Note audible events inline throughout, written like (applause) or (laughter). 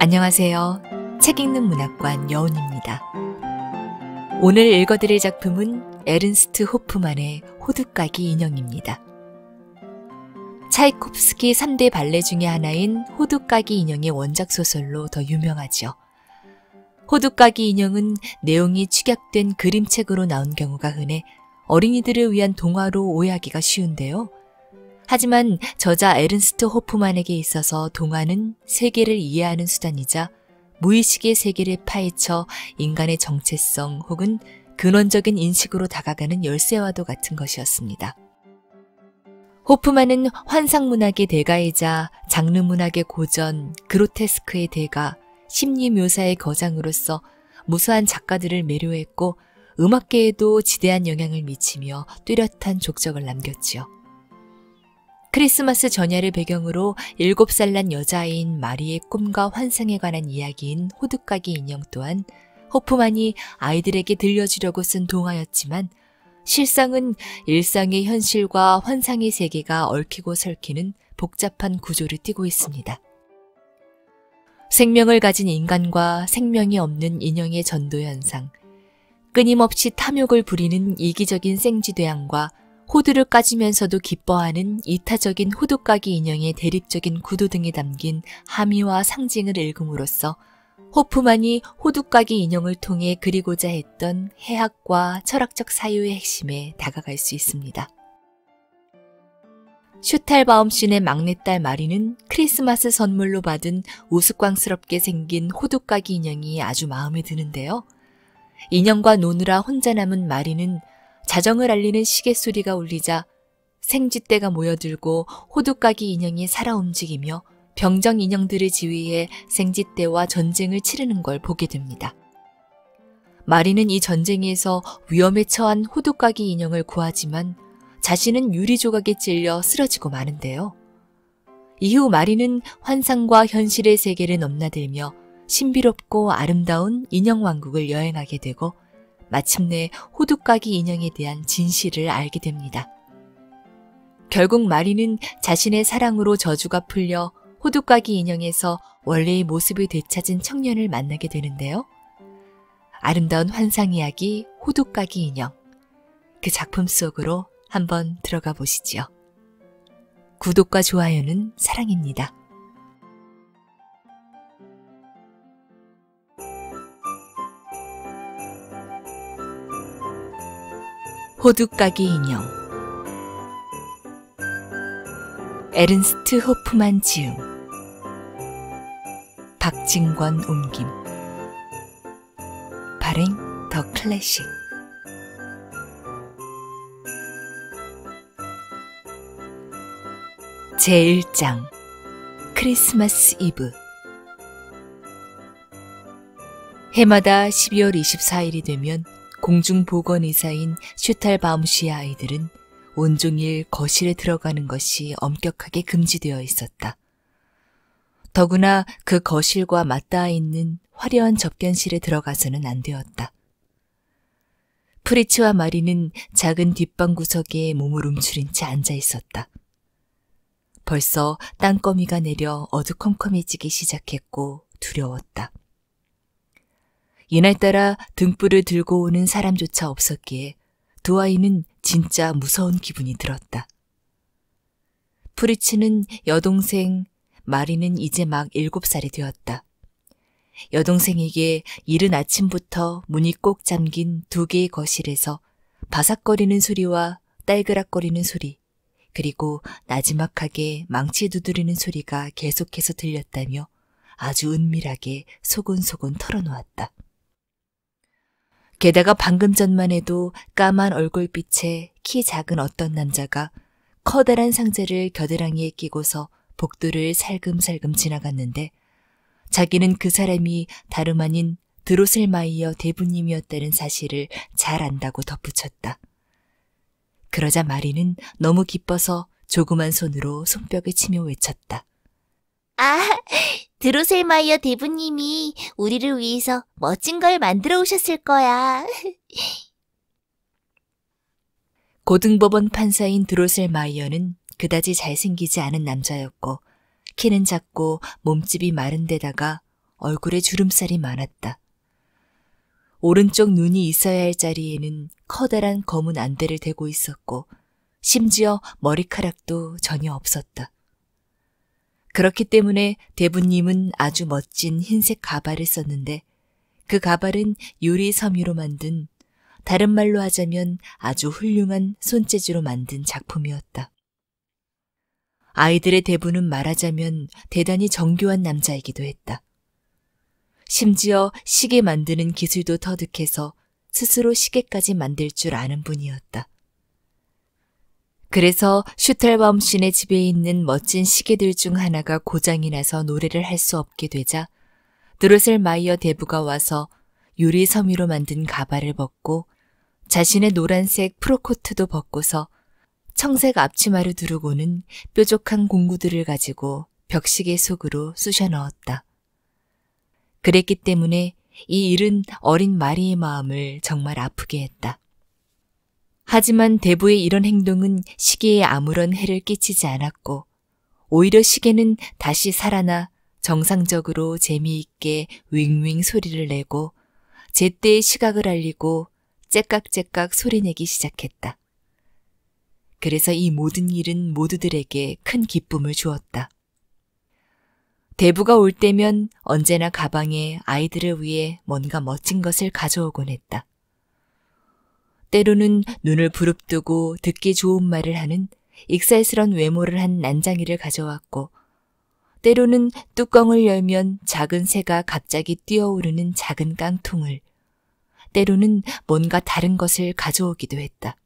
안녕하세요. 책 읽는 문학관 여운입니다. 오늘 읽어드릴 작품은 에른스트 호프만의 호두까기 인형입니다. 차이콥스키 3대 발레 중의 하나인 호두까기 인형의 원작 소설로 더 유명하죠. 호두까기 인형은 내용이 축약된 그림책으로 나온 경우가 흔해 어린이들을 위한 동화로 오해하기가 쉬운데요. 하지만 저자 에른스트 호프만에게 있어서 동화는 세계를 이해하는 수단이자 무의식의 세계를 파헤쳐 인간의 정체성 혹은 근원적인 인식으로 다가가는 열쇠와도 같은 것이었습니다. 호프만은 환상문학의 대가이자 장르문학의 고전, 그로테스크의 대가, 심리묘사의 거장으로서 무수한 작가들을 매료했고 음악계에도 지대한 영향을 미치며 뚜렷한 족적을 남겼지요. 크리스마스 전야를 배경으로 7살 난 여자아이인 마리의 꿈과 환상에 관한 이야기인 호두까기 인형 또한 호프만이 아이들에게 들려주려고 쓴 동화였지만 실상은 일상의 현실과 환상의 세계가 얽히고 설키는 복잡한 구조를 띠고 있습니다. 생명을 가진 인간과 생명이 없는 인형의 전도 현상, 끊임없이 탐욕을 부리는 이기적인 생쥐대양과 호두를 까지면서도 기뻐하는 이타적인 호두까기 인형의 대립적인 구도 등에 담긴 함의와 상징을 읽음으로써 호프만이 호두까기 인형을 통해 그리고자 했던 해학과 철학적 사유의 핵심에 다가갈 수 있습니다. 슈탈바움 신의 막내딸 마리는 크리스마스 선물로 받은 우스꽝스럽게 생긴 호두까기 인형이 아주 마음에 드는데요. 인형과 노느라 혼자 남은 마리는 자정을 알리는 시계 소리가 울리자 생쥐떼가 모여들고 호두까기 인형이 살아 움직이며 병정 인형들을 지휘해 생쥐떼와 전쟁을 치르는 걸 보게 됩니다. 마리는 이 전쟁에서 위험에 처한 호두까기 인형을 구하지만 자신은 유리 조각에 찔려 쓰러지고 마는데요. 이후 마리는 환상과 현실의 세계를 넘나들며 신비롭고 아름다운 인형 왕국을 여행하게 되고 마침내 호두까기 인형에 대한 진실을 알게 됩니다. 결국 마리는 자신의 사랑으로 저주가 풀려 호두까기 인형에서 원래의 모습을 되찾은 청년을 만나게 되는데요. 아름다운 환상 이야기 호두까기 인형. 그 작품 속으로 한번 들어가 보시지요. 구독과 좋아요는 사랑입니다. 호두까기 인형 에른스트 호프만 지음 박진권 옮김 발행 더 클래식 제1장 크리스마스 이브 해마다 12월 24일이 되면 공중보건의사인 슈탈바움시의 아이들은 온종일 거실에 들어가는 것이 엄격하게 금지되어 있었다. 더구나 그 거실과 맞닿아 있는 화려한 접견실에 들어가서는 안 되었다. 프리츠와 마리는 작은 뒷방 구석에 몸을 움츠린 채 앉아 있었다. 벌써 땅거미가 내려 어두컴컴해지기 시작했고 두려웠다. 이날 따라 등불을 들고 오는 사람조차 없었기에 두 아이는 진짜 무서운 기분이 들었다. 프리츠는 여동생, 마리는 이제 막 일곱 살이 되었다. 여동생에게 이른 아침부터 문이 꼭 잠긴 두 개의 거실에서 바삭거리는 소리와 딸그락거리는 소리, 그리고 나지막하게 망치 두드리는 소리가 계속해서 들렸다며 아주 은밀하게 소곤소곤 털어놓았다. 게다가 방금 전만 해도 까만 얼굴빛에 키 작은 어떤 남자가 커다란 상자를 겨드랑이에 끼고서 복도를 살금살금 지나갔는데 자기는 그 사람이 다름 아닌 드로셀마이어 대부님이었다는 사실을 잘 안다고 덧붙였다. 그러자 마리는 너무 기뻐서 조그만 손으로 손뼉에 치며 외쳤다. 아, 드로셀마이어 대부님이 우리를 위해서 멋진 걸 만들어 오셨을 거야. (laughs) 고등법원 판사인 드로셀마이어는 그다지 잘생기지 않은 남자였고 키는 작고 몸집이 마른 데다가 얼굴에 주름살이 많았다. 오른쪽 눈이 있어야 할 자리에는 커다란 검은 안대를 대고 있었고 심지어 머리카락도 전혀 없었다. 그렇기 때문에 대부님은 아주 멋진 흰색 가발을 썼는데 그 가발은 유리 섬유로 만든 다른 말로 하자면 아주 훌륭한 손재주로 만든 작품이었다. 아이들의 대부는 말하자면 대단히 정교한 남자이기도 했다. 심지어 시계 만드는 기술도 터득해서 스스로 시계까지 만들 줄 아는 분이었다. 그래서 슈텔범신의 집에 있는 멋진 시계들 중 하나가 고장이 나서 노래를 할 수 없게 되자 드로셀 마이어 대부가 와서 유리 섬유로 만든 가발을 벗고 자신의 노란색 프로코트도 벗고서 청색 앞치마를 두르고는 뾰족한 공구들을 가지고 벽시계 속으로 쑤셔 넣었다. 그랬기 때문에 이 일은 어린 마리의 마음을 정말 아프게 했다. 하지만 대부의 이런 행동은 시계에 아무런 해를 끼치지 않았고 오히려 시계는 다시 살아나 정상적으로 재미있게 윙윙 소리를 내고 제때의 시각을 알리고 째깍째깍 소리내기 시작했다. 그래서 이 모든 일은 모두들에게 큰 기쁨을 주었다. 대부가 올 때면 언제나 가방에 아이들을 위해 뭔가 멋진 것을 가져오곤 했다. 때로는 눈을 부릅뜨고 듣기 좋은 말을 하는 익살스런 외모를 한 난장이를 가져왔고 때로는 뚜껑을 열면 작은 새가 갑자기 뛰어오르는 작은 깡통을 때로는 뭔가 다른 것을 가져오기도 했다.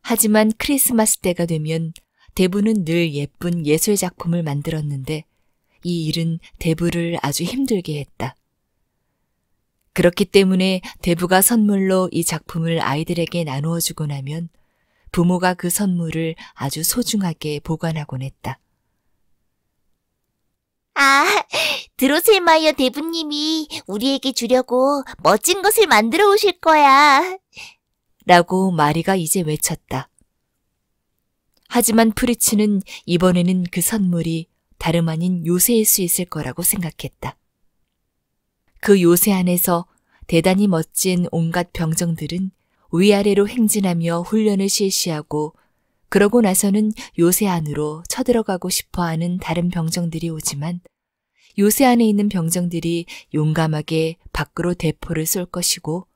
하지만 크리스마스 때가 되면 대부는 늘 예쁜 예술 작품을 만들었는데 이 일은 대부를 아주 힘들게 했다. 그렇기 때문에 대부가 선물로 이 작품을 아이들에게 나누어 주고 나면 부모가 그 선물을 아주 소중하게 보관하곤 했다. 아, 드로셀마이어 대부님이 우리에게 주려고 멋진 것을 만들어 오실 거야. 라고 마리가 이제 외쳤다. 하지만 프리츠는 이번에는 그 선물이 다름 아닌 요새일 수 있을 거라고 생각했다. 그 요새 안에서 대단히 멋진 온갖 병정들은 위아래로 행진하며 훈련을 실시하고 그러고 나서는 요새 안으로 쳐들어가고 싶어하는 다른 병정들이 오지만 요새 안에 있는 병정들이 용감하게 밖으로 대포를 쏠 것이고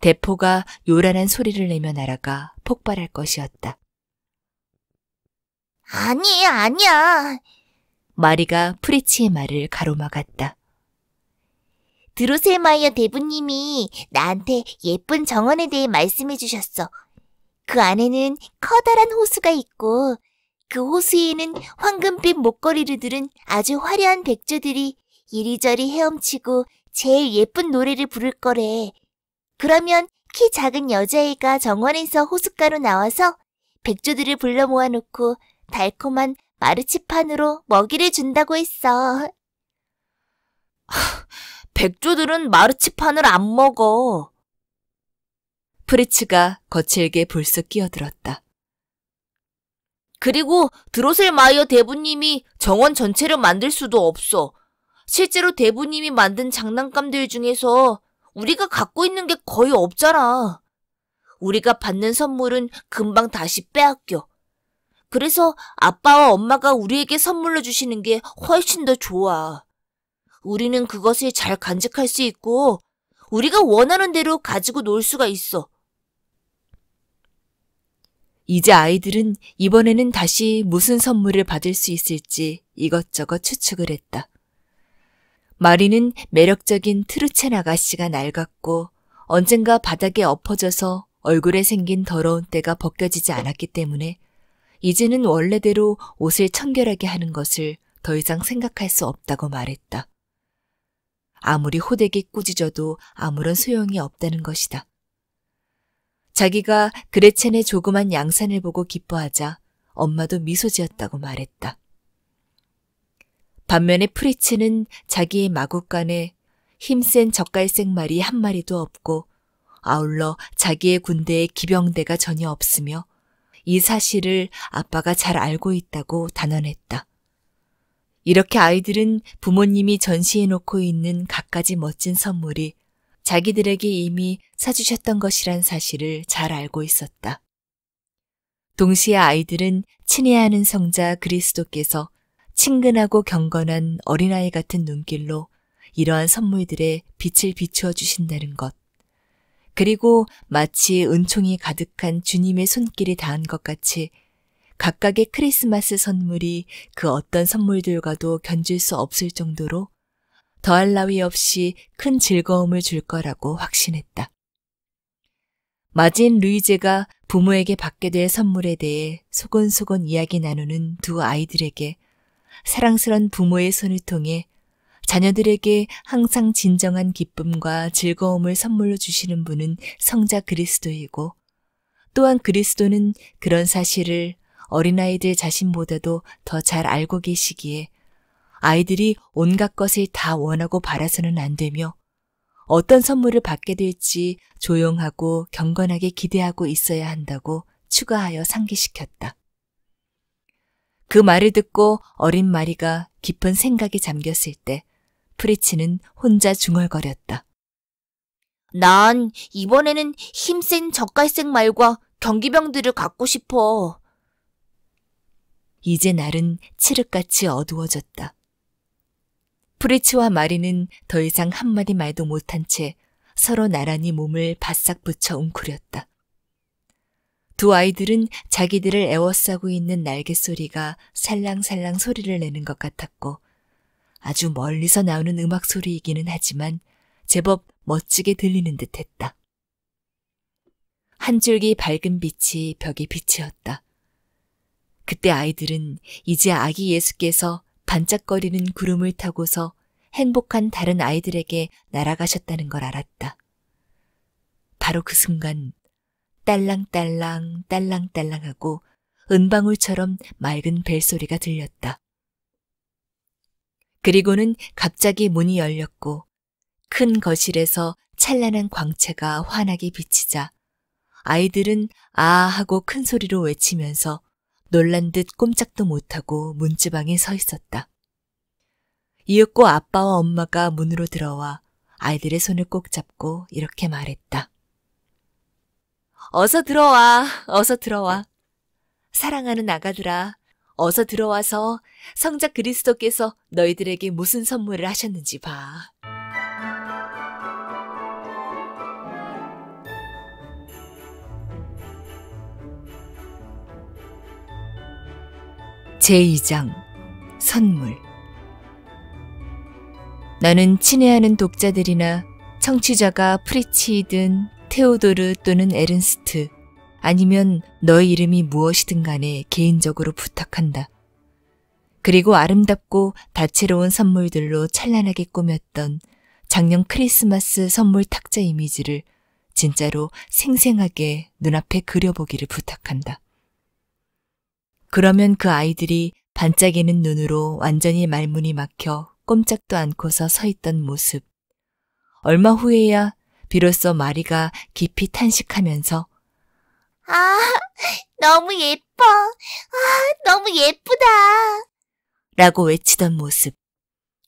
대포가 요란한 소리를 내며 날아가 폭발할 것이었다. 아니, 아니야. 마리가 프리치의 말을 가로막았다. 드로셀마이어 대부님이 나한테 예쁜 정원에 대해 말씀해 주셨어. 그 안에는 커다란 호수가 있고 그 호수에는 황금빛 목걸이를 들은 아주 화려한 백조들이 이리저리 헤엄치고 제일 예쁜 노래를 부를 거래. 그러면 키 작은 여자애가 정원에서 호숫가로 나와서 백조들을 불러 모아놓고 달콤한 마르치판으로 먹이를 준다고 했어. (laughs) 백조들은 마르치판을 안 먹어. 프리츠가 거칠게 불쑥 끼어들었다. 그리고 드로셀마이어 대부님이 정원 전체를 만들 수도 없어. 실제로 대부님이 만든 장난감들 중에서 우리가 갖고 있는 게 거의 없잖아. 우리가 받는 선물은 금방 다시 빼앗겨. 그래서 아빠와 엄마가 우리에게 선물로 주시는 게 훨씬 더 좋아. 우리는 그것을 잘 간직할 수 있고 우리가 원하는 대로 가지고 놀 수가 있어. 이제 아이들은 이번에는 다시 무슨 선물을 받을 수 있을지 이것저것 추측을 했다. 마리는 매력적인 트루첸 아가씨가 낡았고 언젠가 바닥에 엎어져서 얼굴에 생긴 더러운 때가 벗겨지지 않았기 때문에 이제는 원래대로 옷을 청결하게 하는 것을 더 이상 생각할 수 없다고 말했다. 아무리 호되게 꾸짖어도 아무런 소용이 없다는 것이다. 자기가 그레첸의 조그만 양산을 보고 기뻐하자 엄마도 미소 지었다고 말했다. 반면에 프리츠는 자기의 마구간에 힘센 적갈색 말이 한 마리도 없고 아울러 자기의 군대에 기병대가 전혀 없으며 이 사실을 아빠가 잘 알고 있다고 단언했다. 이렇게 아이들은 부모님이 전시해놓고 있는 갖가지 멋진 선물이 자기들에게 이미 사주셨던 것이란 사실을 잘 알고 있었다. 동시에 아이들은 친애하는 성자 그리스도께서 친근하고 경건한 어린아이 같은 눈길로 이러한 선물들의 빛을 비추어 주신다는 것. 그리고 마치 은총이 가득한 주님의 손길이 닿은 것 같이 각각의 크리스마스 선물이 그 어떤 선물들과도 견줄 수 없을 정도로 더할 나위 없이 큰 즐거움을 줄 거라고 확신했다. 마진 루이제가 부모에게 받게 될 선물에 대해 소곤소곤 이야기 나누는 두 아이들에게 사랑스런 부모의 손을 통해 자녀들에게 항상 진정한 기쁨과 즐거움을 선물로 주시는 분은 성자 그리스도이고 또한 그리스도는 그런 사실을 어린아이들 자신보다도 더 잘 알고 계시기에 아이들이 온갖 것을 다 원하고 바라서는 안 되며 어떤 선물을 받게 될지 조용하고 경건하게 기대하고 있어야 한다고 추가하여 상기시켰다. 그 말을 듣고 어린 마리가 깊은 생각에 잠겼을 때 프리치는 혼자 중얼거렸다. 난 이번에는 힘센 저갈색 말과 경기병들을 갖고 싶어. 이제 날은 칠흑같이 어두워졌다. 프리츠와 마리는 더 이상 한마디 말도 못한 채 서로 나란히 몸을 바싹 붙여 웅크렸다. 두 아이들은 자기들을 애워싸고 있는 날갯소리가 살랑살랑 소리를 내는 것 같았고 아주 멀리서 나오는 음악 소리이기는 하지만 제법 멋지게 들리는 듯 했다. 한 줄기 밝은 빛이 벽에 비치었다. 그때 아이들은 이제 아기 예수께서 반짝거리는 구름을 타고서 행복한 다른 아이들에게 날아가셨다는 걸 알았다. 바로 그 순간 딸랑딸랑 딸랑딸랑하고 은방울처럼 맑은 벨소리가 들렸다. 그리고는 갑자기 문이 열렸고 큰 거실에서 찬란한 광채가 환하게 비치자 아이들은 아 하고 큰 소리로 외치면서 놀란 듯 꼼짝도 못하고 문지방에 서 있었다. 이윽고 아빠와 엄마가 문으로 들어와 아이들의 손을 꼭 잡고 이렇게 말했다. 어서 들어와, 어서 들어와. 사랑하는 아가들아, 어서 들어와서 성자 그리스도께서 너희들에게 무슨 선물을 하셨는지 봐. 제2장 선물 나는 친애하는 독자들이나 청취자가 프리치이든 테오도르 또는 에른스트 아니면 너의 이름이 무엇이든 간에 개인적으로 부탁한다. 그리고 아름답고 다채로운 선물들로 찬란하게 꾸몄던 작년 크리스마스 선물 탁자 이미지를 진짜로 생생하게 눈앞에 그려보기를 부탁한다. 그러면 그 아이들이 반짝이는 눈으로 완전히 말문이 막혀 꼼짝도 않고서 서 있던 모습. 얼마 후에야 비로소 마리가 깊이 탄식하면서 아, 너무 예뻐. 아, 너무 예쁘다. 라고 외치던 모습.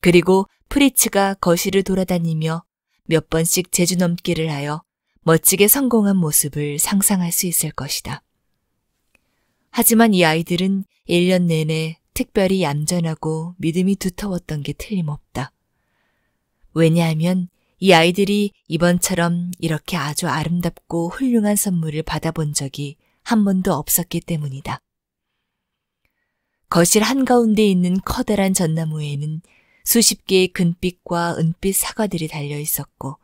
그리고 프리츠가 거실을 돌아다니며 몇 번씩 재주넘기를 하여 멋지게 성공한 모습을 상상할 수 있을 것이다. 하지만 이 아이들은 1년 내내 특별히 얌전하고 믿음이 두터웠던 게 틀림없다. 왜냐하면 이 아이들이 이번처럼 이렇게 아주 아름답고 훌륭한 선물을 받아본 적이 한 번도 없었기 때문이다. 거실 한가운데 있는 커다란 전나무에는 수십 개의 금빛과 은빛 사과들이 달려 있었고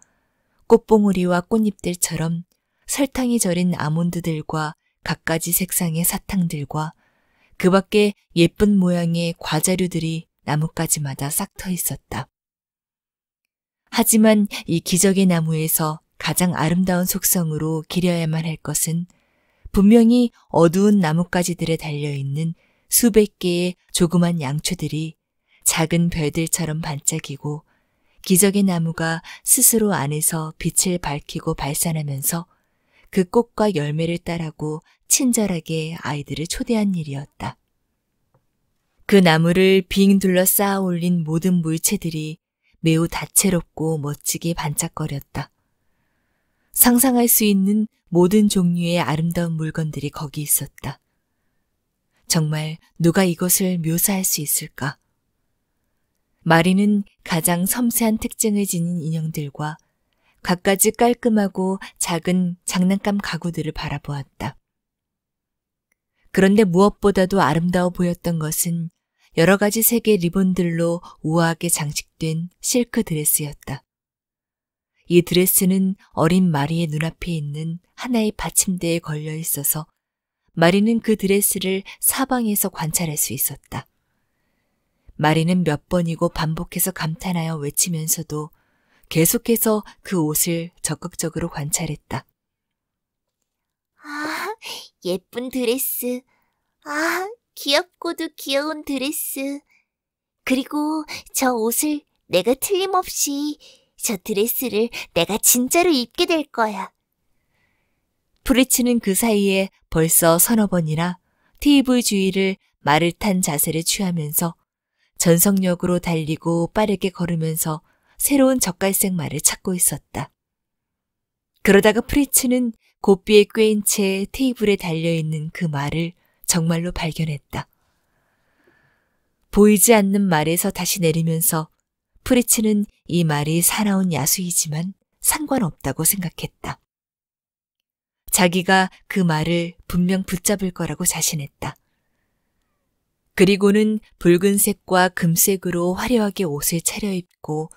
꽃봉오리와 꽃잎들처럼 설탕이 절인 아몬드들과 갖가지 색상의 사탕들과 그 밖에 예쁜 모양의 과자류들이 나뭇가지마다 싹터 있었다. 하지만 이 기적의 나무에서 가장 아름다운 속성으로 기려야만 할 것은 분명히 어두운 나뭇가지들에 달려있는 수백 개의 조그만 양초들이 작은 별들처럼 반짝이고 기적의 나무가 스스로 안에서 빛을 밝히고 발산하면서 그 꽃과 열매를 따라고 친절하게 아이들을 초대한 일이었다. 그 나무를 빙 둘러 쌓아 올린 모든 물체들이 매우 다채롭고 멋지게 반짝거렸다. 상상할 수 있는 모든 종류의 아름다운 물건들이 거기 있었다. 정말 누가 이것을 묘사할 수 있을까? 마리는 가장 섬세한 특징을 지닌 인형들과 갖가지 깔끔하고 작은 장난감 가구들을 바라보았다. 그런데 무엇보다도 아름다워 보였던 것은 여러 가지 색의 리본들로 우아하게 장식된 실크 드레스였다. 이 드레스는 어린 마리의 눈앞에 있는 하나의 받침대에 걸려 있어서 마리는 그 드레스를 사방에서 관찰할 수 있었다. 마리는 몇 번이고 반복해서 감탄하여 외치면서도 계속해서 그 옷을 적극적으로 관찰했다. 아, 예쁜 드레스. 아, 귀엽고도 귀여운 드레스. 그리고 저 옷을 내가 틀림없이 저 드레스를 내가 진짜로 입게 될 거야. 프리츠는 그 사이에 벌써 서너 번이나 TV 주위를 말을 탄 자세를 취하면서 전성력으로 달리고 빠르게 걸으면서 새로운 젓갈색 말을 찾고 있었다. 그러다가 프리츠는 고삐에 꿰인 채 테이블에 달려있는 그 말을 정말로 발견했다. 보이지 않는 말에서 다시 내리면서 프리츠는 이 말이 사나운 야수이지만 상관없다고 생각했다. 자기가 그 말을 분명 붙잡을 거라고 자신했다. 그리고는 붉은색과 금색으로 화려하게 옷을 차려입고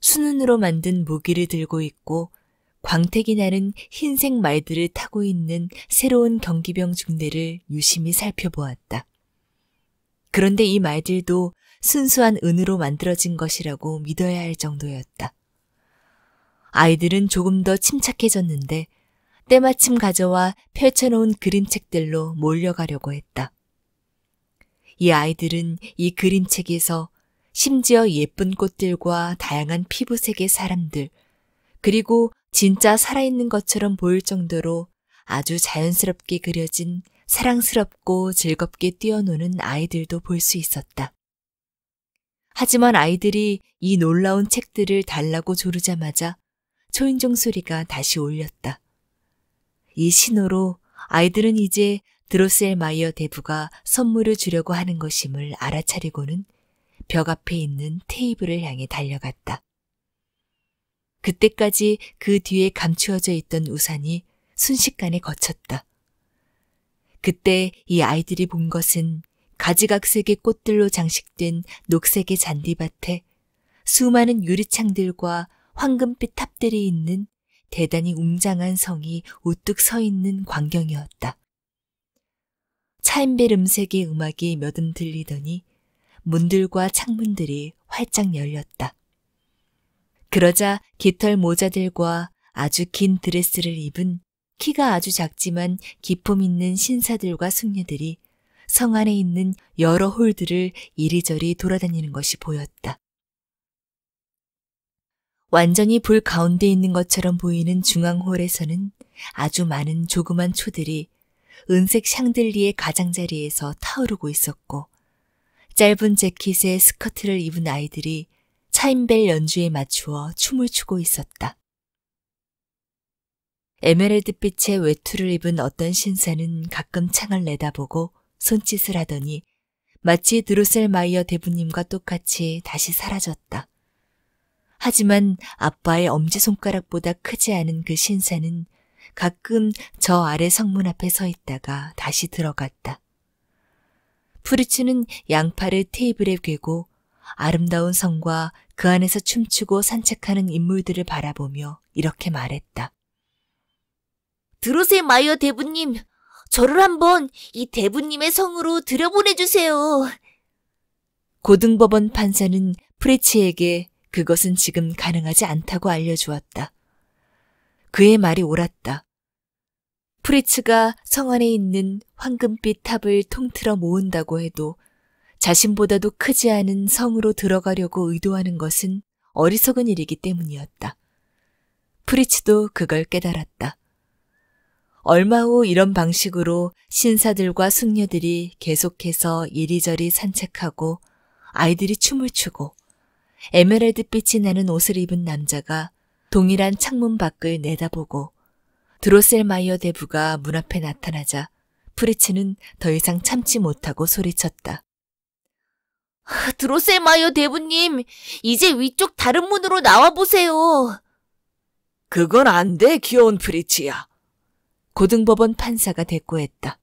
수눈으로 만든 무기를 들고 있고 광택이 나는 흰색 말들을 타고 있는 새로운 경기병 중대를 유심히 살펴보았다. 그런데 이 말들도 순수한 은으로 만들어진 것이라고 믿어야 할 정도였다. 아이들은 조금 더 침착해졌는데 때마침 가져와 펼쳐놓은 그림책들로 몰려가려고 했다. 이 아이들은 이 그림책에서 심지어 예쁜 꽃들과 다양한 피부색의 사람들, 그리고 진짜 살아있는 것처럼 보일 정도로 아주 자연스럽게 그려진 사랑스럽고 즐겁게 뛰어노는 아이들도 볼 수 있었다. 하지만 아이들이 이 놀라운 책들을 달라고 조르자마자 초인종 소리가 다시 울렸다. 이 신호로 아이들은 이제 드로셀 마이어 대부가 선물을 주려고 하는 것임을 알아차리고는 벽 앞에 있는 테이블을 향해 달려갔다. 그때까지 그 뒤에 감추어져 있던 우산이 순식간에 거쳤다. 그때 이 아이들이 본 것은 가지각색의 꽃들로 장식된 녹색의 잔디밭에 수많은 유리창들과 황금빛 탑들이 있는 대단히 웅장한 성이 우뚝 서 있는 광경이었다. 차인벨 음색의 음악이 몇 음 들리더니 문들과 창문들이 활짝 열렸다. 그러자 깃털 모자들과 아주 긴 드레스를 입은 키가 아주 작지만 기품 있는 신사들과 숙녀들이 성 안에 있는 여러 홀들을 이리저리 돌아다니는 것이 보였다. 완전히 불 가운데 있는 것처럼 보이는 중앙홀에서는 아주 많은 조그만 초들이 은색 샹들리의 가장자리에서 타오르고 있었고 짧은 재킷에 스커트를 입은 아이들이 차인벨 연주에 맞추어 춤을 추고 있었다. 에메랄드빛의 외투를 입은 어떤 신사는 가끔 창을 내다보고 손짓을 하더니 마치 드로셀 마이어 대부님과 똑같이 다시 사라졌다. 하지만 아빠의 엄지손가락보다 크지 않은 그 신사는 가끔 저 아래 성문 앞에 서 있다가 다시 들어갔다. 푸르츠는 양팔을 테이블에 괴고 아름다운 성과 그 안에서 춤추고 산책하는 인물들을 바라보며 이렇게 말했다. 드로세 마이어 대부님, 저를 한번 이 대부님의 성으로 들여보내주세요. 고등법원 판사는 프레치에게 그것은 지금 가능하지 않다고 알려주었다. 그의 말이 옳았다. 프리츠가 성 안에 있는 황금빛 탑을 통틀어 모은다고 해도 자신보다도 크지 않은 성으로 들어가려고 의도하는 것은 어리석은 일이기 때문이었다. 프리츠도 그걸 깨달았다. 얼마 후 이런 방식으로 신사들과 숙녀들이 계속해서 이리저리 산책하고 아이들이 춤을 추고 에메랄드 빛이 나는 옷을 입은 남자가 동일한 창문 밖을 내다보고 드로셀마이어 대부가 문 앞에 나타나자 프리츠는 더 이상 참지 못하고 소리쳤다. 드로셀마이어 대부님, 이제 위쪽 다른 문으로 나와보세요. 그건 안 돼, 귀여운 프리츠야. 고등법원 판사가 대꾸했다.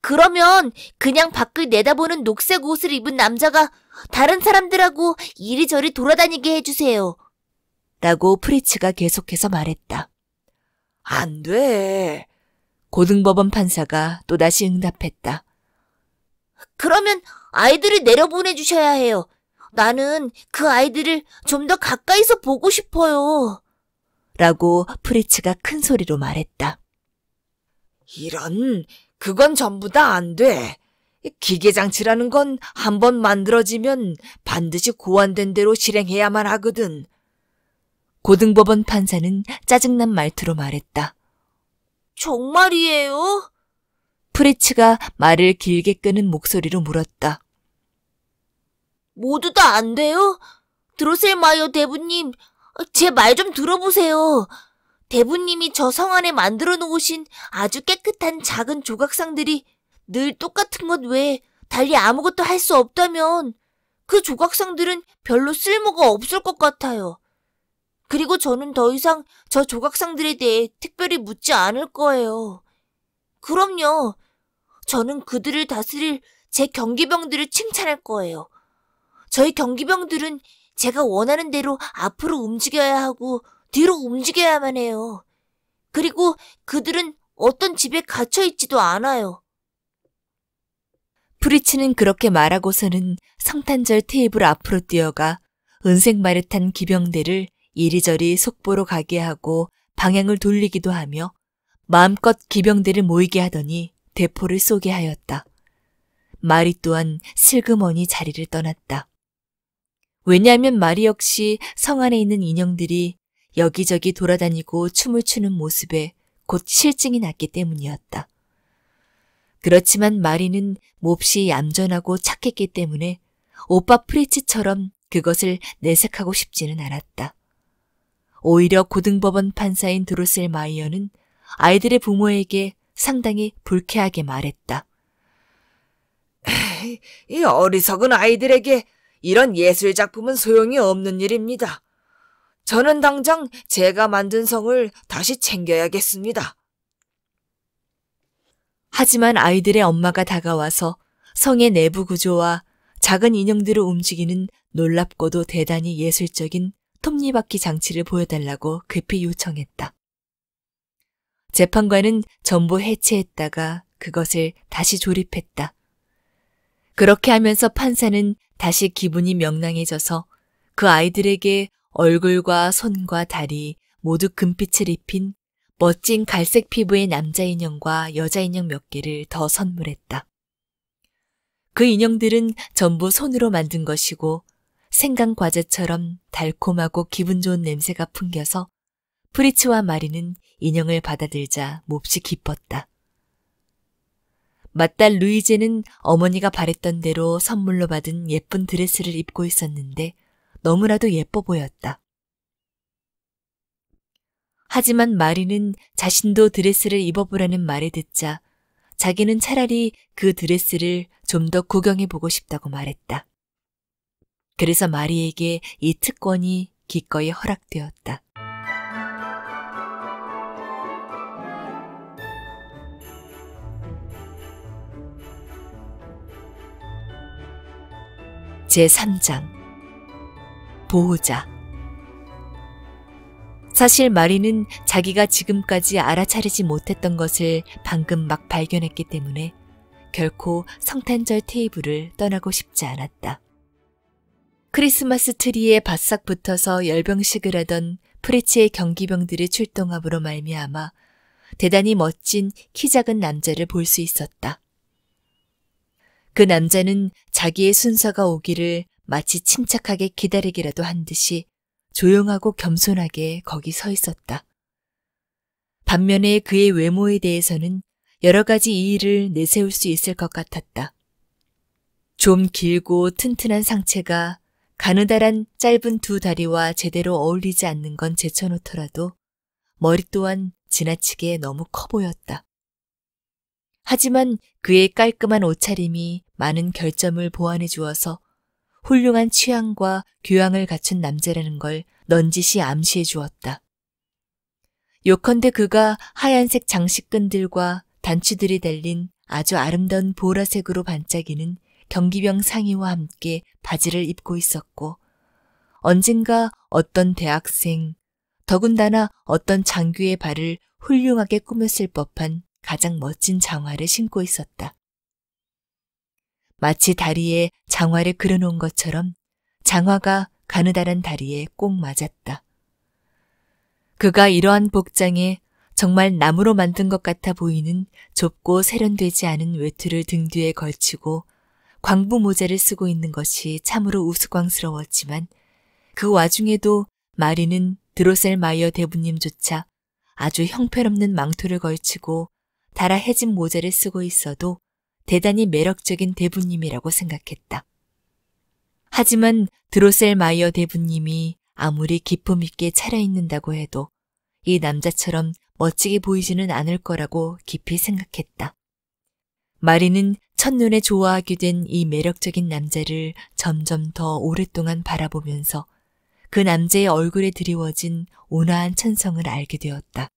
그러면 그냥 밖을 내다보는 녹색 옷을 입은 남자가 다른 사람들하고 이리저리 돌아다니게 해주세요. 라고 프리츠가 계속해서 말했다. 안 돼. 고등법원 판사가 또다시 응답했다. 그러면 아이들을 내려보내 주셔야 해요. 나는 그 아이들을 좀 더 가까이서 보고 싶어요. 라고 프리츠가 큰 소리로 말했다. 이런, 그건 전부 다 안 돼. 기계장치라는 건 한번 만들어지면 반드시 고안된 대로 실행해야만 하거든. 고등법원 판사는 짜증난 말투로 말했다. 정말이에요? 프레츠가 말을 길게 끄는 목소리로 물었다. 모두 다 안 돼요? 드로셀마이어 대부님, 제 말 좀 들어보세요. 대부님이 저성 안에 만들어 놓으신 아주 깨끗한 작은 조각상들이 늘 똑같은 것 외에 달리 아무것도 할 수 없다면 그 조각상들은 별로 쓸모가 없을 것 같아요. 그리고 저는 더 이상 저 조각상들에 대해 특별히 묻지 않을 거예요. 그럼요. 저는 그들을 다스릴 제 경기병들을 칭찬할 거예요. 저희 경기병들은 제가 원하는 대로 앞으로 움직여야 하고 뒤로 움직여야만 해요. 그리고 그들은 어떤 집에 갇혀 있지도 않아요. 프리츠는 그렇게 말하고서는 성탄절 테이블 앞으로 뛰어가 은색 마르탄 기병대를 이리저리 속보로 가게 하고 방향을 돌리기도 하며 마음껏 기병대를 모이게 하더니 대포를 쏘게 하였다. 마리 또한 슬그머니 자리를 떠났다. 왜냐하면 마리 역시 성 안에 있는 인형들이 여기저기 돌아다니고 춤을 추는 모습에 곧 실증이 났기 때문이었다. 그렇지만 마리는 몹시 얌전하고 착했기 때문에 오빠 프리츠처럼 그것을 내색하고 싶지는 않았다. 오히려 고등법원 판사인 드로셀 마이어는 아이들의 부모에게 상당히 불쾌하게 말했다. 이 어리석은 아이들에게 이런 예술 작품은 소용이 없는 일입니다. 저는 당장 제가 만든 성을 다시 챙겨야겠습니다. 하지만 아이들의 엄마가 다가와서 성의 내부 구조와 작은 인형들을 움직이는 놀랍고도 대단히 예술적인 톱니바퀴 장치를 보여달라고 급히 요청했다. 재판관은 전부 해체했다가 그것을 다시 조립했다. 그렇게 하면서 판사는 다시 기분이 명랑해져서 그 아이들에게 얼굴과 손과 다리 모두 금빛을 입힌 멋진 갈색 피부의 남자 인형과 여자 인형 몇 개를 더 선물했다. 그 인형들은 전부 손으로 만든 것이고 생강 과제처럼 달콤하고 기분 좋은 냄새가 풍겨서 프리츠와 마리는 인형을 받아들자 몹시 기뻤다. 맏딸 루이제는 어머니가 바랬던 대로 선물로 받은 예쁜 드레스를 입고 있었는데 너무나도 예뻐 보였다. 하지만 마리는 자신도 드레스를 입어보라는 말을 듣자 자기는 차라리 그 드레스를 좀 더 구경해보고 싶다고 말했다. 그래서 마리에게 이 특권이 기꺼이 허락되었다. 제3장 보호자 사실 마리는 자기가 지금까지 알아차리지 못했던 것을 방금 막 발견했기 때문에 결코 성탄절 테이블을 떠나고 싶지 않았다. 크리스마스 트리에 바싹 붙어서 열병식을 하던 프레츠의 경기병들의 출동함으로 말미암아 대단히 멋진 키 작은 남자를 볼 수 있었다. 그 남자는 자기의 순서가 오기를 마치 침착하게 기다리기라도 한 듯이 조용하고 겸손하게 거기 서 있었다. 반면에 그의 외모에 대해서는 여러 가지 이의를 내세울 수 있을 것 같았다. 좀 길고 튼튼한 상체가 가느다란 짧은 두 다리와 제대로 어울리지 않는 건 제쳐놓더라도 머리 또한 지나치게 너무 커 보였다. 하지만 그의 깔끔한 옷차림이 많은 결점을 보완해 주어서 훌륭한 취향과 교양을 갖춘 남자라는 걸 넌지시 암시해 주었다. 요컨대 그가 하얀색 장식끈들과 단추들이 달린 아주 아름다운 보라색으로 반짝이는 경기병 상의와 함께 바지를 입고 있었고 언젠가 어떤 대학생, 더군다나 어떤 장교의 발을 훌륭하게 꾸몄을 법한 가장 멋진 장화를 신고 있었다. 마치 다리에 장화를 그려놓은 것처럼 장화가 가느다란 다리에 꼭 맞았다. 그가 이러한 복장에 정말 나무로 만든 것 같아 보이는 좁고 세련되지 않은 외투를 등 뒤에 걸치고 광부 모자를 쓰고 있는 것이 참으로 우스꽝스러웠지만 그 와중에도 마리는 드로셀 마이어 대부님조차 아주 형편없는 망토를 걸치고 달아 해진 모자를 쓰고 있어도 대단히 매력적인 대부님이라고 생각했다. 하지만 드로셀 마이어 대부님이 아무리 기품 있게 차려입는다고 해도 이 남자처럼 멋지게 보이지는 않을 거라고 깊이 생각했다. 마리는 첫눈에 좋아하게 된 이 매력적인 남자를 점점 더 오랫동안 바라보면서 그 남자의 얼굴에 드리워진 온화한 천성을 알게 되었다.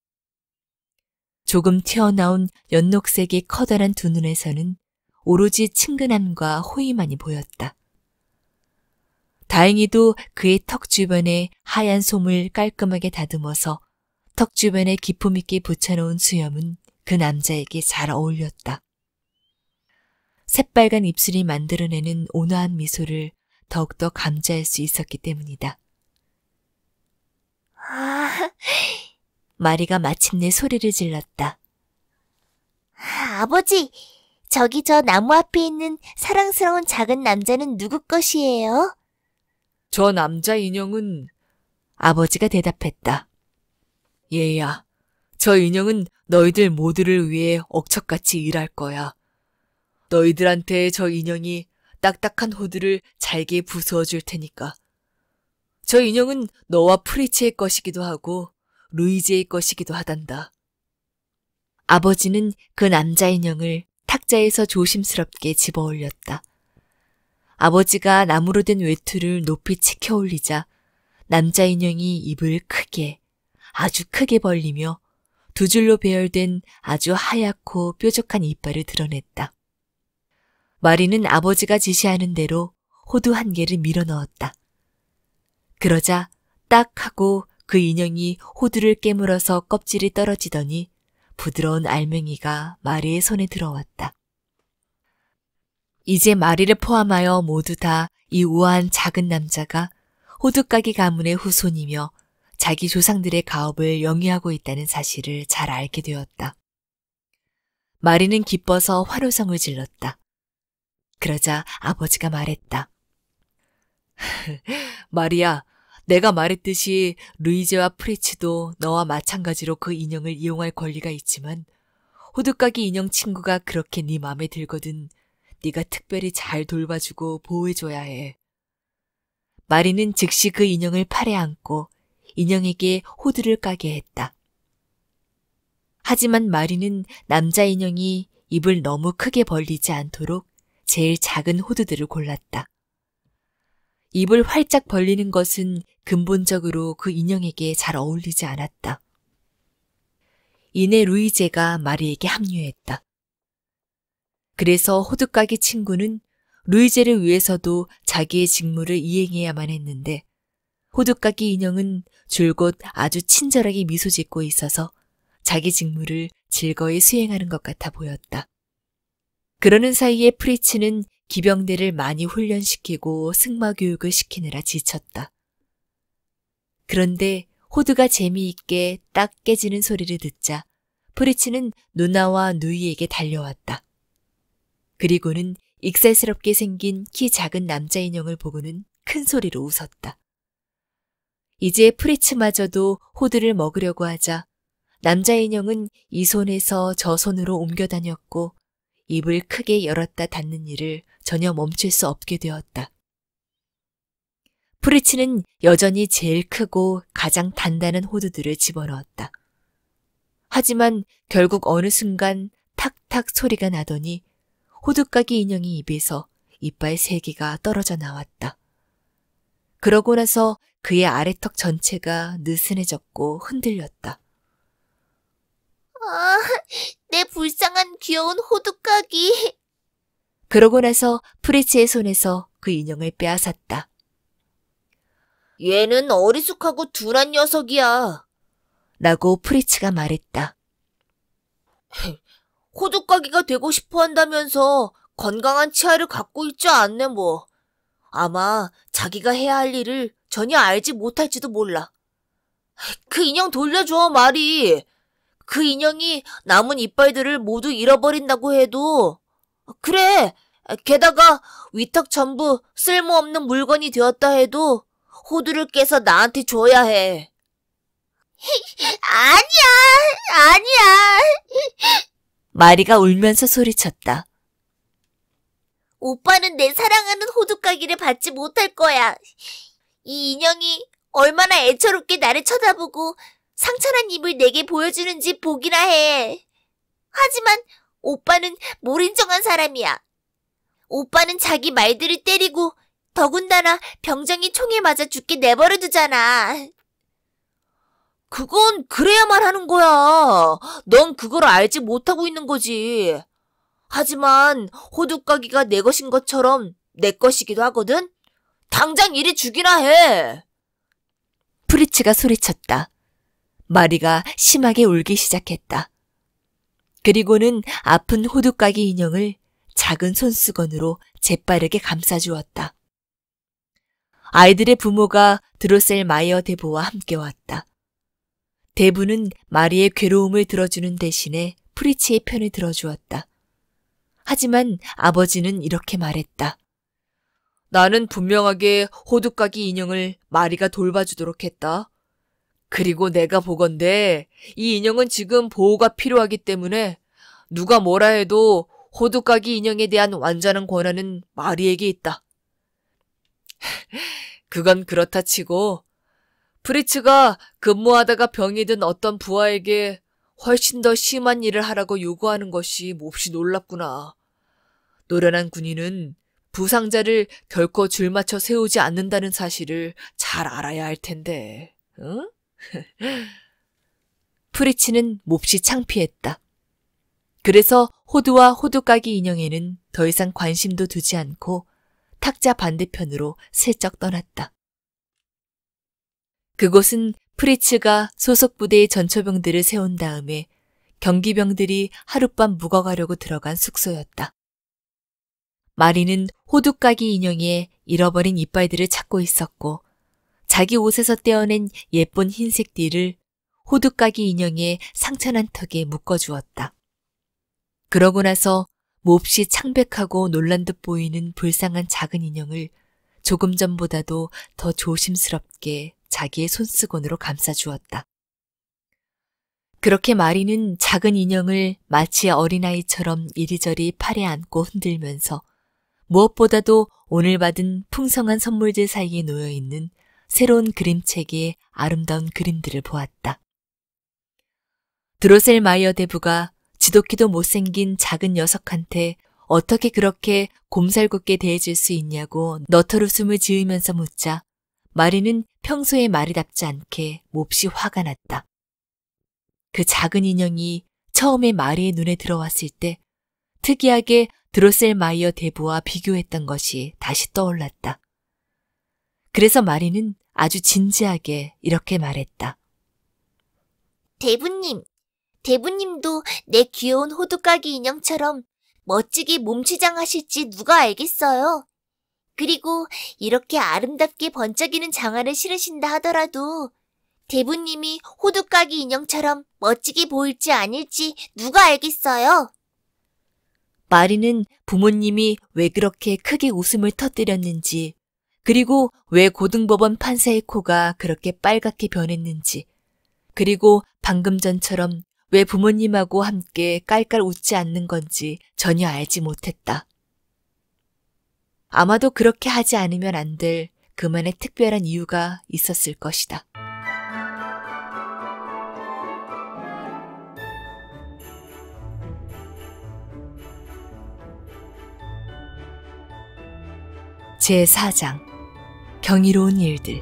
조금 튀어나온 연녹색의 커다란 두 눈에서는 오로지 친근함과 호의만이 보였다. 다행히도 그의 턱 주변에 하얀 솜을 깔끔하게 다듬어서 턱 주변에 기품 있게 붙여놓은 수염은 그 남자에게 잘 어울렸다. 새빨간 입술이 만들어내는 온화한 미소를 더욱더 감지할 수 있었기 때문이다. 아... 마리가 마침내 소리를 질렀다. 아버지, 저기 저 나무 앞에 있는 사랑스러운 작은 남자는 누구 것이에요? 저 남자 인형은 아버지가 대답했다. 얘야, 저 인형은 너희들 모두를 위해 억척같이 일할 거야. 너희들한테 저 인형이 딱딱한 호두를 잘게 부숴 줄 테니까. 저 인형은 너와 프리츠의 것이기도 하고 루이지의 것이기도 하단다. 아버지는 그 남자 인형을 탁자에서 조심스럽게 집어 올렸다. 아버지가 나무로 된 외투를 높이 치켜 올리자 남자 인형이 입을 크게, 아주 크게 벌리며 두 줄로 배열된 아주 하얗고 뾰족한 이빨을 드러냈다. 마리는 아버지가 지시하는 대로 호두 한 개를 밀어 넣었다. 그러자 딱 하고 그 인형이 호두를 깨물어서 껍질이 떨어지더니 부드러운 알맹이가 마리의 손에 들어왔다. 이제 마리를 포함하여 모두 다 이 우아한 작은 남자가 호두까기 가문의 후손이며 자기 조상들의 가업을 영위하고 있다는 사실을 잘 알게 되었다. 마리는 기뻐서 환호성을 질렀다. 그러자 아버지가 말했다. (laughs) 마리아, 내가 말했듯이 루이즈와프리츠도 너와 마찬가지로 그 인형을 이용할 권리가 있지만 호두까기 인형 친구가 그렇게 네 마음에 들거든 네가 특별히 잘 돌봐주고 보호해줘야 해. 마리는 즉시 그 인형을 팔에 안고 인형에게 호두를 까게 했다. 하지만 마리는 남자 인형이 입을 너무 크게 벌리지 않도록 제일 작은 호두들을 골랐다. 입을 활짝 벌리는 것은 근본적으로 그 인형에게 잘 어울리지 않았다. 이내 루이제가 마리에게 합류했다. 그래서 호두까기 친구는 루이제를 위해서도 자기의 직무를 이행해야만 했는데 호두까기 인형은 줄곧 아주 친절하게 미소 짓고 있어서 자기 직무를 즐거이 수행하는 것 같아 보였다. 그러는 사이에 프리츠는 기병대를 많이 훈련시키고 승마 교육을 시키느라 지쳤다. 그런데 호드가 재미있게 딱 깨지는 소리를 듣자 프리츠는 누나와 누이에게 달려왔다. 그리고는 익살스럽게 생긴 키 작은 남자 인형을 보고는 큰 소리로 웃었다. 이제 프리츠마저도 호드를 먹으려고 하자 남자 인형은 이 손에서 저 손으로 옮겨 다녔고 입을 크게 열었다 닫는 일을 전혀 멈출 수 없게 되었다. 프리치는 여전히 제일 크고 가장 단단한 호두들을 집어넣었다. 하지만 결국 어느 순간 탁탁 소리가 나더니 호두까기 인형이 입에서 이빨 세 개가 떨어져 나왔다. 그러고 나서 그의 아래턱 전체가 느슨해졌고 흔들렸다. 아, 내 불쌍한 귀여운 호두까기. 그러고 나서 프리츠의 손에서 그 인형을 빼앗았다. 얘는 어리숙하고 둔한 녀석이야. 라고 프리츠가 말했다. (laughs) 호두까기가 되고 싶어 한다면서 건강한 치아를 갖고 있지 않네 뭐. 아마 자기가 해야 할 일을 전혀 알지 못할지도 몰라. 그 인형 돌려줘 말이. 그 인형이 남은 이빨들을 모두 잃어버린다고 해도 그래 게다가 위탁 전부 쓸모없는 물건이 되었다 해도 호두를 깨서 나한테 줘야 해. (laughs) 아니야, 아니야. 마리가 울면서 소리쳤다. 오빠는 내 사랑하는 호두까기를 받지 못할 거야. 이 인형이 얼마나 애처롭게 나를 쳐다보고 상처난 입을 내게 보여주는지 보기나 해. 하지만 오빠는 몰인정한 사람이야. 오빠는 자기 말들을 때리고 더군다나 병정이 총에 맞아 죽게 내버려 두잖아. 그건 그래야만 하는 거야. 넌 그걸 알지 못하고 있는 거지. 하지만 호두까기가 내 것인 것처럼 내 것이기도 하거든. 당장 이리 죽이나 해. 프리츠가 소리쳤다. 마리가 심하게 울기 시작했다. 그리고는 아픈 호두까기 인형을 작은 손수건으로 재빠르게 감싸주었다. 아이들의 부모가 드로셀 마이어 대부와 함께 왔다. 대부는 마리의 괴로움을 들어주는 대신에 프리치의 편을 들어주었다. 하지만 아버지는 이렇게 말했다. 나는 분명하게 호두까기 인형을 마리가 돌봐주도록 했다. 그리고 내가 보건대이 인형은 지금 보호가 필요하기 때문에 누가 뭐라 해도 호두까기 인형에 대한 완전한 권한은 마리에게 있다. (laughs) 그건 그렇다 치고 프리츠가 근무하다가 병이 든 어떤 부하에게 훨씬 더 심한 일을 하라고 요구하는 것이 몹시 놀랍구나. 노련한 군인은 부상자를 결코 줄 맞춰 세우지 않는다는 사실을 잘 알아야 할 텐데, 응? (laughs) 프리치는 몹시 창피했다. 그래서 호두와 호두까기 인형에는 더 이상 관심도 두지 않고 탁자 반대편으로 슬쩍 떠났다. 그곳은 프리츠가 소속 부대의 전초병들을 세운 다음에 경기병들이 하룻밤 묵어가려고 들어간 숙소였다. 마리는 호두까기 인형에 잃어버린 이빨들을 찾고 있었고 자기 옷에서 떼어낸 예쁜 흰색 띠를 호두까기 인형의 상처난 턱에 묶어주었다. 그러고 나서 몹시 창백하고 놀란 듯 보이는 불쌍한 작은 인형을 조금 전보다도 더 조심스럽게 자기의 손수건으로 감싸주었다. 그렇게 마리는 작은 인형을 마치 어린아이처럼 이리저리 팔에 안고 흔들면서 무엇보다도 오늘 받은 풍성한 선물들 사이에 놓여있는 새로운 그림책의 아름다운 그림들을 보았다. 드로셀 마이어 대부가 지독히도 못생긴 작은 녀석한테 어떻게 그렇게 곰살궂게 대해줄 수 있냐고 너털웃음을 지으면서 묻자 마리는 평소에 말이답지 않게 몹시 화가 났다. 그 작은 인형이 처음에 마리의 눈에 들어왔을 때 특이하게 드로셀 마이어 대부와 비교했던 것이 다시 떠올랐다. 그래서 마리는 아주 진지하게 이렇게 말했다. 대부님, 대부님도 내 귀여운 호두까기 인형처럼 멋지게 몸치장하실지 누가 알겠어요. 그리고 이렇게 아름답게 번쩍이는 장화를 신으신다 하더라도 대부님이 호두까기 인형처럼 멋지게 보일지 아닐지 누가 알겠어요. 마리는 부모님이 왜 그렇게 크게 웃음을 터뜨렸는지 그리고 왜 고등법원 판사의 코가 그렇게 빨갛게 변했는지, 그리고 방금 전처럼 왜 부모님하고 함께 깔깔 웃지 않는 건지 전혀 알지 못했다. 아마도 그렇게 하지 않으면 안 될 그만의 특별한 이유가 있었을 것이다. 제4장 경이로운 일들.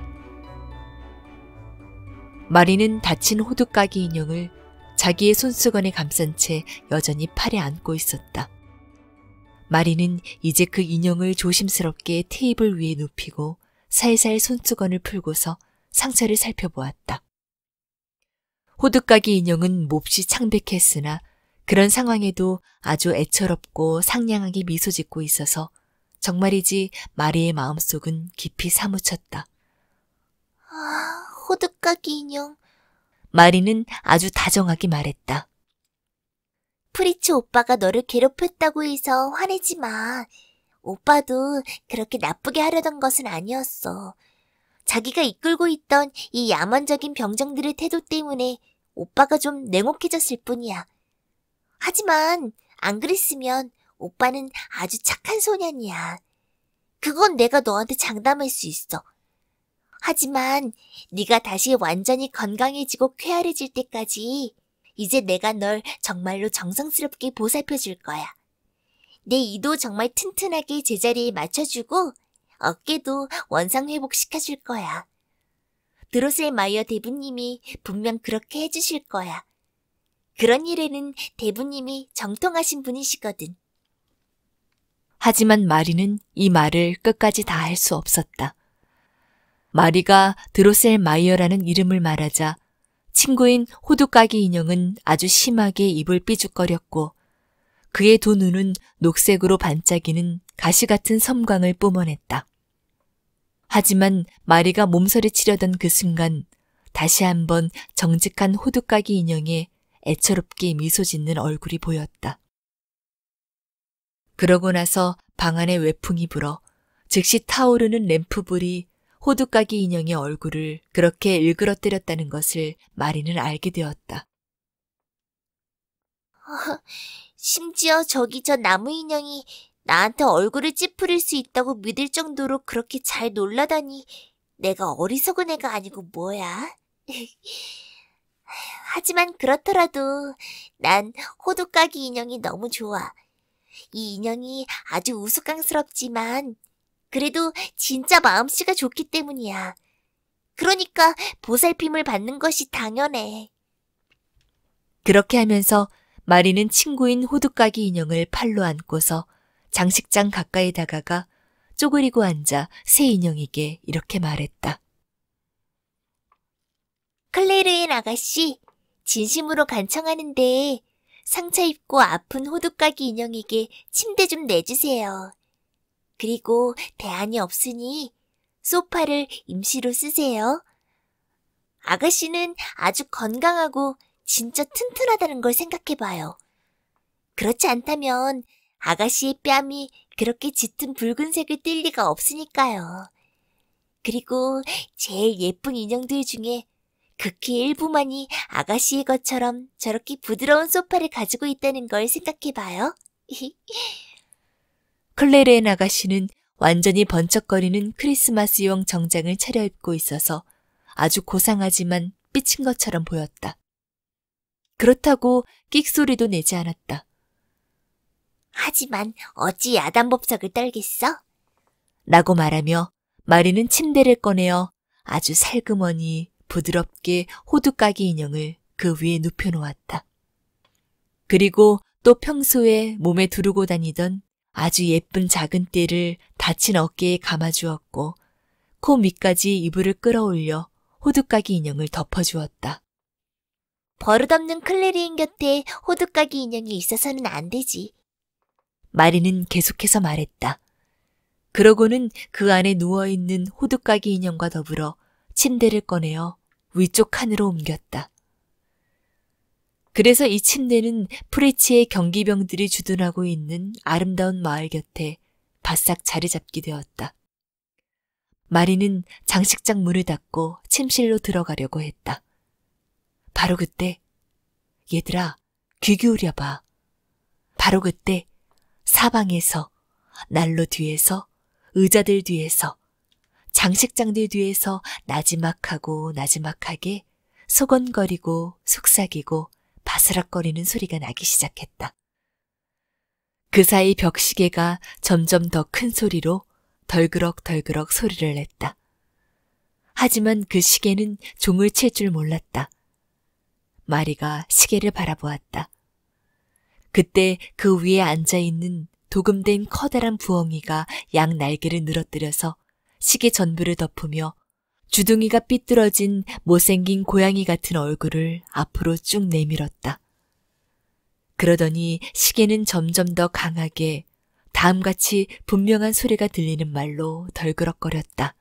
마리는 다친 호두까기 인형을 자기의 손수건에 감싼 채 여전히 팔에 안고 있었다. 마리는 이제 그 인형을 조심스럽게 테이블 위에 눕히고 살살 손수건을 풀고서 상처를 살펴보았다. 호두까기 인형은 몹시 창백했으나 그런 상황에도 아주 애처롭고 상냥하게 미소 짓고 있어서 정말이지 마리의 마음속은 깊이 사무쳤다. 아, 호두까기 인형. 마리는 아주 다정하게 말했다. 프리츠 오빠가 너를 괴롭혔다고 해서 화내지 마. 오빠도 그렇게 나쁘게 하려던 것은 아니었어. 자기가 이끌고 있던 이 야만적인 병정들의 태도 때문에 오빠가 좀 냉혹해졌을 뿐이야. 하지만 안 그랬으면 오빠는 아주 착한 소년이야. 그건 내가 너한테 장담할 수 있어. 하지만 네가 다시 완전히 건강해지고 쾌활해질 때까지 이제 내가 널 정말로 정성스럽게 보살펴 줄 거야. 내 이도 정말 튼튼하게 제자리에 맞춰주고 어깨도 원상 회복시켜 줄 거야. 드로셀 마이어 대부님이 분명 그렇게 해주실 거야. 그런 일에는 대부님이 정통하신 분이시거든. 하지만 마리는 이 말을 끝까지 다 할 수 없었다. 마리가 드로셀 마이어라는 이름을 말하자 친구인 호두까기 인형은 아주 심하게 입을 삐죽거렸고 그의 두 눈은 녹색으로 반짝이는 가시 같은 섬광을 뿜어냈다. 하지만 마리가 몸서리 치려던 그 순간 다시 한번 정직한 호두까기 인형의 애처롭게 미소 짓는 얼굴이 보였다. 그러고 나서 방 안에 외풍이 불어 즉시 타오르는 램프불이 호두까기 인형의 얼굴을 그렇게 일그러뜨렸다는 것을 마리는 알게 되었다. 어, (laughs) 심지어 저기 저 나무 인형이 나한테 얼굴을 찌푸릴 수 있다고 믿을 정도로 그렇게 잘 놀라다니 내가 어리석은 애가 아니고 뭐야? (laughs) 하지만 그렇더라도 난 호두까기 인형이 너무 좋아. 이 인형이 아주 우스꽝스럽지만 그래도 진짜 마음씨가 좋기 때문이야. 그러니까 보살핌을 받는 것이 당연해. 그렇게 하면서 마리는 친구인 호두까기 인형을 팔로 안고서 장식장 가까이 다가가 쪼그리고 앉아 새 인형에게 이렇게 말했다. 클레르인 아가씨, 진심으로 간청하는데 상처 입고 아픈 호두까기 인형에게 침대 좀 내주세요. 그리고 대안이 없으니 소파를 임시로 쓰세요. 아가씨는 아주 건강하고 진짜 튼튼하다는 걸 생각해봐요. 그렇지 않다면 아가씨의 뺨이 그렇게 짙은 붉은색을 띨 리가 없으니까요. 그리고 제일 예쁜 인형들 중에 극히 일부만이 아가씨의 것처럼 저렇게 부드러운 소파를 가지고 있다는 걸 생각해봐요. (laughs) 클레렌 르 아가씨는 완전히 번쩍거리는 크리스마스용 정장을 차려입고 있어서 아주 고상하지만 삐친 것처럼 보였다. 그렇다고 끽소리도 내지 않았다. 하지만 어찌 야단법석을 떨겠어? 라고 말하며 마리는 침대를 꺼내어 아주 살그머니 부드럽게 호두까기 인형을 그 위에 눕혀놓았다. 그리고 또 평소에 몸에 두르고 다니던 아주 예쁜 작은 띠를 다친 어깨에 감아주었고 코 밑까지 이불을 끌어올려 호두까기 인형을 덮어주었다. 버릇없는 클레리인 곁에 호두까기 인형이 있어서는 안 되지. 마리는 계속해서 말했다. 그러고는 그 안에 누워있는 호두까기 인형과 더불어 침대를 꺼내어 위쪽 칸으로 옮겼다. 그래서 이 침대는 프리치의 경기병들이 주둔하고 있는 아름다운 마을 곁에 바싹 자리 잡게 되었다. 마리는 장식장 문을 닫고 침실로 들어가려고 했다. 바로 그때, 얘들아, 귀 기울여봐. 바로 그때, 사방에서, 난로 뒤에서, 의자들 뒤에서, 장식장들 뒤에서 나지막하고 나지막하게 소곤거리고 속삭이고 바스락거리는 소리가 나기 시작했다. 그 사이 벽시계가 점점 더 큰 소리로 덜그럭덜그럭 소리를 냈다. 하지만 그 시계는 종을 칠 줄 몰랐다. 마리가 시계를 바라보았다. 그때 그 위에 앉아 있는 도금된 커다란 부엉이가 양 날개를 늘어뜨려서 시계 전부를 덮으며 주둥이가 삐뚤어진 못생긴 고양이 같은 얼굴을 앞으로 쭉 내밀었다. 그러더니 시계는 점점 더 강하게 다음같이 분명한 소리가 들리는 말로 덜그럭거렸다.